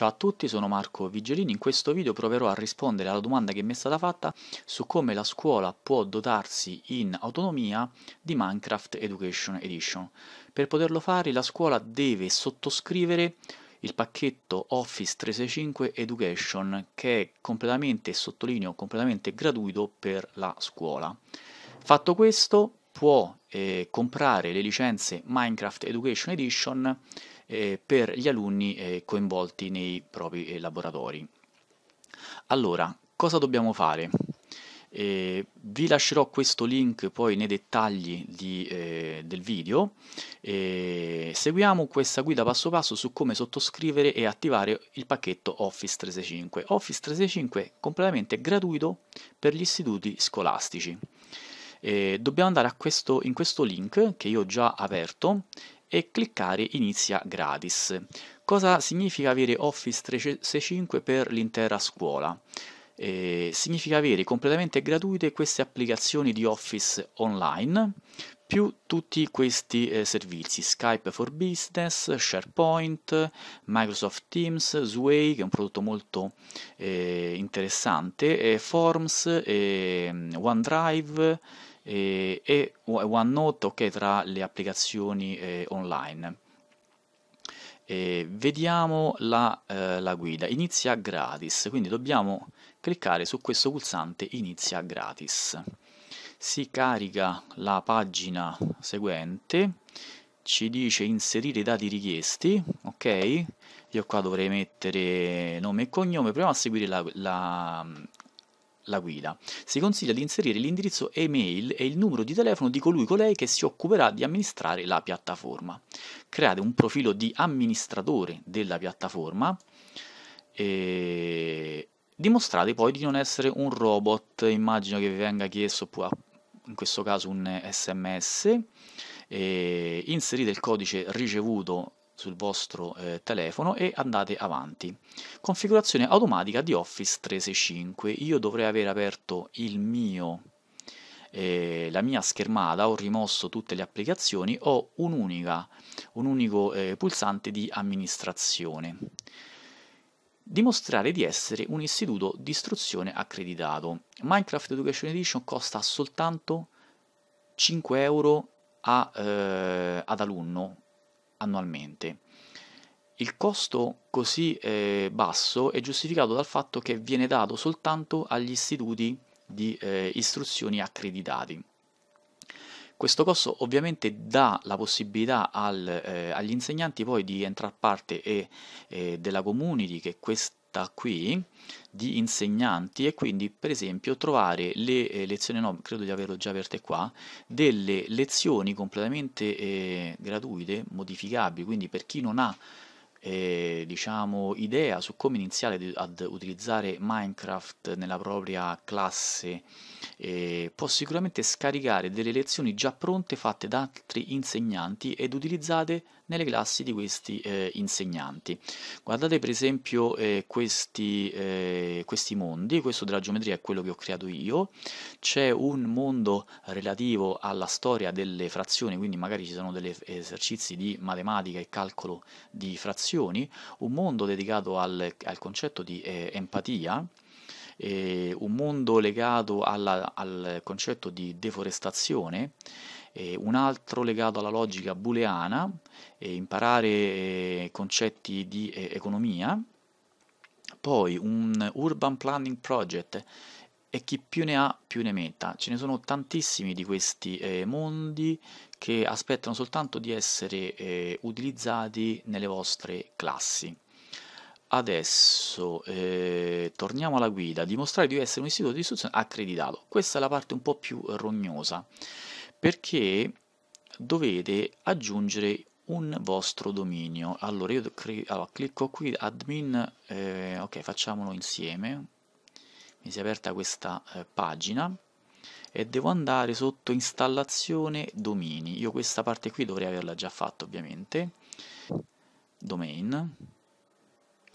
Ciao a tutti, sono Marco Vigelini. In questo video proverò a rispondere alla domanda che mi è stata fatta su come la scuola può dotarsi in autonomia di Minecraft Education Edition. Per poterlo fare, la scuola deve sottoscrivere il pacchetto Office 365 Education che è completamente, sottolineo, completamente gratuito per la scuola. Fatto questo, può eh, comprare le licenze Minecraft Education Edition eh, per gli alunni eh, coinvolti nei propri eh, laboratori. Allora, cosa dobbiamo fare? Eh, vi lascerò questo link poi nei dettagli di, eh, del video. Eh, seguiamo questa guida passo passo su come sottoscrivere e attivare il pacchetto Office 365. Office 365 completamente gratuito per gli istituti scolastici eh, dobbiamo andare questo, in questo link che io ho già aperto e cliccare inizia gratis. Cosa significa avere Office 365 per l'intera scuola? Eh, significa avere completamente gratuite queste applicazioni di Office online più tutti questi eh, servizi Skype for Business, SharePoint, Microsoft Teams, Sway che è un prodotto molto eh, interessante, Forms, mm, OneDrive eh, e, e OneNote okay, tra le applicazioni eh, online. E eh, vediamo la, eh, la guida, inizia gratis, quindi dobbiamo cliccare su questo pulsante inizia gratis. Si carica la pagina seguente, ci dice inserire i dati richiesti, ok? Io qua dovrei mettere nome e cognome, proviamo a seguire la, la, la guida. Si consiglia di inserire l'indirizzo email e il numero di telefono di colui o colei che si occuperà di amministrare la piattaforma. Create un profilo di amministratore della piattaforma e dimostrate poi di non essere un robot, immagino che vi venga chiesto in questo caso un sms, inserite il codice ricevuto sul vostro eh, telefono e andate avanti. Configurazione automatica di Office 365. Io dovrei aver aperto il mio eh, la mia schermata, ho rimosso tutte le applicazioni, ho un, un unico eh, pulsante di amministrazione. Dimostrare di essere un istituto di istruzione accreditato. Minecraft Education Edition costa soltanto 5 euro a, eh, ad alunno, annualmente. Il costo così eh, basso è giustificato dal fatto che viene dato soltanto agli istituti di eh, istruzioni accreditati. Questo costo ovviamente dà la possibilità al, eh, agli insegnanti poi di entrare parte e, eh, della community che quest, stretta qui di insegnanti e quindi per esempio trovare le eh, lezioni, no, credo di averlo già aperte qua, delle lezioni completamente eh, gratuite, modificabili, quindi per chi non ha eh, diciamo, idea su come iniziare ad utilizzare Minecraft nella propria classe, eh, può sicuramente scaricare delle lezioni già pronte fatte da altri insegnanti ed utilizzate nelle classi di questi eh, insegnanti. Guardate per esempio eh, questi, eh, questi mondi, questo della geometria è quello che ho creato io, c'è un mondo relativo alla storia delle frazioni, quindi magari ci sono degli eh, esercizi di matematica e calcolo di frazioni relazioni, un mondo dedicato al, al concetto di eh, empatia, eh, un mondo legato alla, al concetto di deforestazione, eh, un altro legato alla logica booleana, eh, imparare eh, concetti di eh, economia, poi un urban planning project e chi più ne ha più ne metta. Ce ne sono tantissimi di questi eh, mondi che aspettano soltanto di essere eh, utilizzati nelle vostre classi. Adesso eh, torniamo alla guida, dimostrare di essere un istituto di istruzione accreditato. Questa è la parte un po' più rognosa, perché dovete aggiungere un vostro dominio. Allora io allora, clicco qui admin, eh, ok facciamolo insieme, mi si è aperta questa eh, pagina e devo andare sotto installazione domini io questa parte qui dovrei averla già fatta ovviamente domain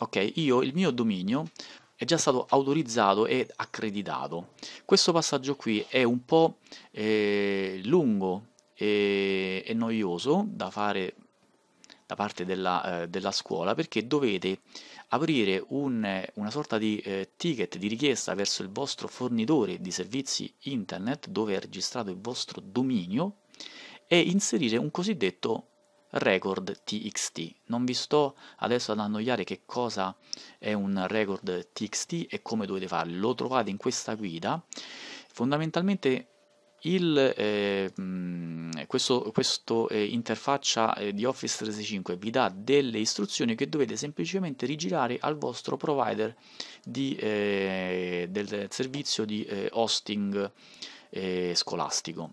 ok io il mio dominio è già stato autorizzato e accreditato questo passaggio qui è un po' eh, lungo e, noioso da fare da parte della, eh, della scuola perché dovete aprire un, una sorta di eh, ticket di richiesta verso il vostro fornitore di servizi internet dove è registrato il vostro dominio e inserire un cosiddetto record txt. Non vi sto adesso ad annoiare che cosa è un record txt e come dovete farlo, lo trovate in questa guida. Fondamentalmente il, eh, questo, questo eh, interfaccia eh, di Office 365 vi dà delle istruzioni che dovete semplicemente rigirare al vostro provider di, eh, del servizio di eh, hosting eh, scolastico.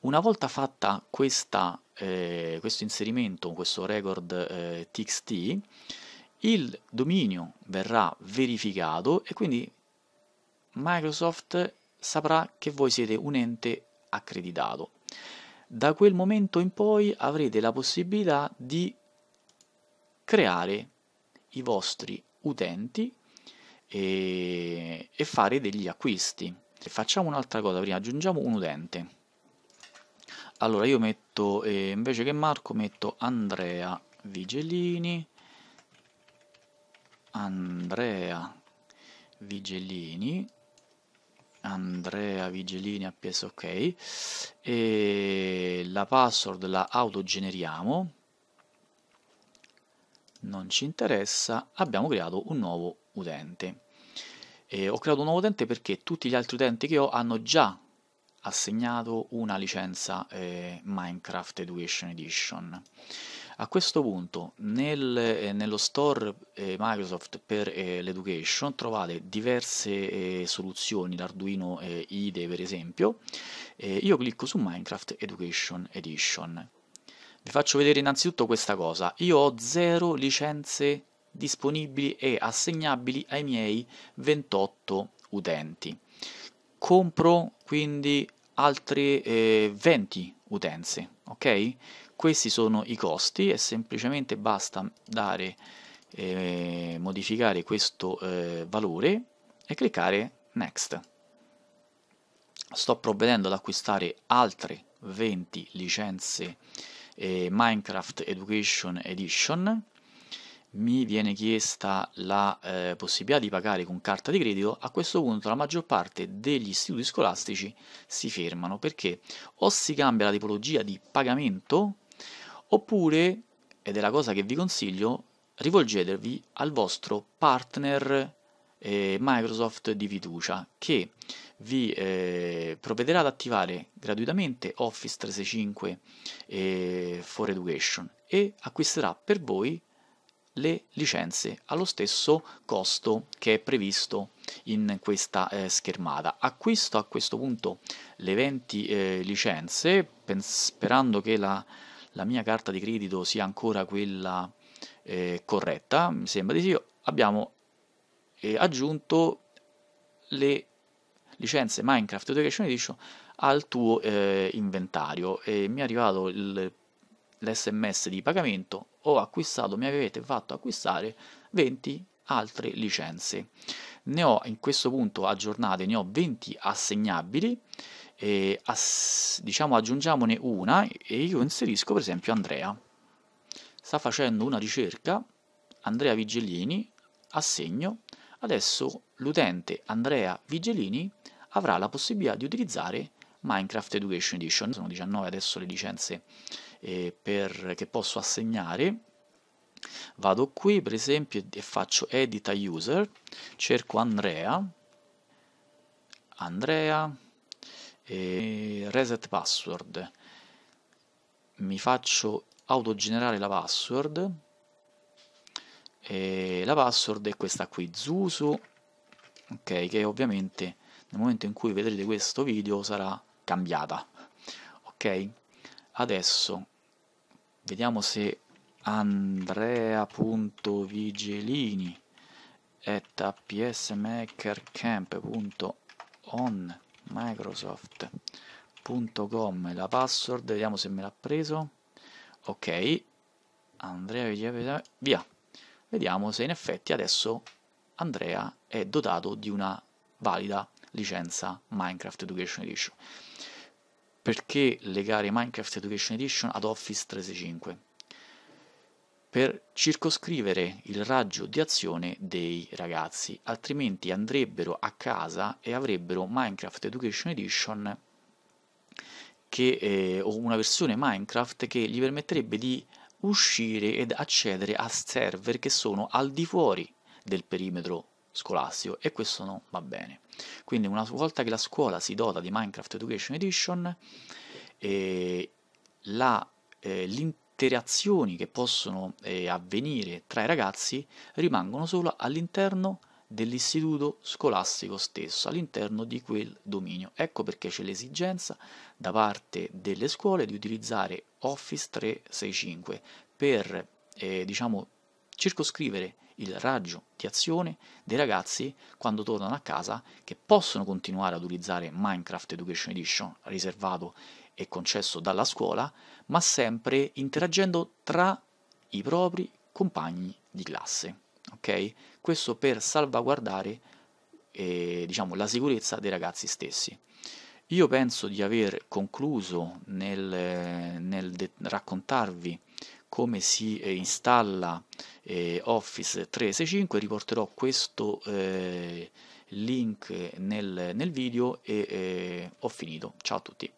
Una volta fatta questa, questo inserimento, questo record txt, il dominio verrà verificato e quindi Microsoft saprà che voi siete un ente accreditato. Da quel momento in poi avrete la possibilità di creare i vostri utenti e, e fare degli acquisti. Facciamo un'altra cosa prima, aggiungiamo un utente. Allora io metto, eh, invece che Marco, metto Andrea Vigellini. Andrea Vigellini. Andrea Vigelini Vigilini appeso ok e la password la autogeneriamo non ci interessa abbiamo creato un nuovo utente e ho creato un nuovo utente perché tutti gli altri utenti che ho hanno già assegnato una licenza eh, Minecraft Education Edition a questo punto nel, eh, nello store eh, Microsoft per eh, l'Education trovate diverse eh, soluzioni, l'Arduino eh, IDE per esempio. io clicco su Minecraft Education Edition. Vi faccio vedere innanzitutto questa cosa. Io ho zero licenze disponibili e assegnabili ai miei 28 utenti. Compro quindi altre 20 eh, utenze, ok? questi sono i costi e semplicemente basta dare, eh, modificare questo eh, valore e cliccare Next. Sto provvedendo ad acquistare altre 20 licenze eh, Minecraft Education Edition mi viene chiesta la eh, possibilità di pagare con carta di credito, a questo punto la maggior parte degli istituti scolastici si fermano perché o si cambia la tipologia di pagamento Oppure, ed è la cosa che vi consiglio, rivolgetevi al vostro partner eh, Microsoft di fiducia che vi eh, provvederà ad attivare gratuitamente Office 365 eh, for Education e acquisterà per voi le licenze allo stesso costo che è previsto in questa eh, schermata. Acquisto a questo punto le 20 eh, licenze pens- sperando che la la mia carta di credito sia ancora quella eh, corretta, mi sembra di sì, abbiamo eh, aggiunto le licenze Minecraft Education Edition al tuo eh, inventario e mi è arrivato il, l'SMS di pagamento, ho acquistato, mi avete fatto acquistare 20 altre licenze. Ne ho in questo punto aggiornate, ne ho 20 assegnabili eh, ass- diciamo aggiungiamone una e io inserisco per esempio Andrea. Sta facendo una ricerca, Andrea Vigellini, assegno, adesso l'utente Andrea Vigellini avrà la possibilità di utilizzare Minecraft Education Edition, sono 19 adesso le licenze eh, per, che posso assegnare, vado qui per esempio e faccio edit a user, cerco Andrea, Andrea, e reset password mi faccio autogenerare la password e la password è questa qui Zusu ok che ovviamente nel momento in cui vedrete questo video sarà cambiata ok adesso vediamo se andrea.vigelini at apsmakercamp.on microsoft.com la password vediamo se me l'ha preso ok Andrea via vediamo se in effetti adesso Andrea è dotato di una valida licenza Minecraft Education Edition perché legare Minecraft Education Edition ad Office 365 per circoscrivere il raggio di azione dei ragazzi, altrimenti andrebbero a casa e avrebbero Minecraft Education Edition che, eh, o una versione Minecraft che gli permetterebbe di uscire ed accedere a server che sono al di fuori del perimetro scolastico e questo non va bene. Quindi una volta che la scuola si dota di Minecraft Education Edition, eh, la, eh, l'intero interazioni che possono eh, avvenire tra i ragazzi rimangono solo all'interno dell'istituto scolastico stesso, all'interno di quel dominio. Ecco perché c'è l'esigenza da parte delle scuole di utilizzare Office 365 per eh, diciamo, circoscrivere il raggio di azione dei ragazzi quando tornano a casa che possono continuare ad utilizzare Minecraft Education Edition riservato e concesso dalla scuola, ma sempre interagendo tra i propri compagni di classe. Okay? Questo per salvaguardare eh, diciamo, la sicurezza dei ragazzi stessi. Io penso di aver concluso nel, nel de- raccontarvi come si eh, installa eh, Office 365, riporterò questo eh, link nel, nel video e eh, ho finito. Ciao a tutti.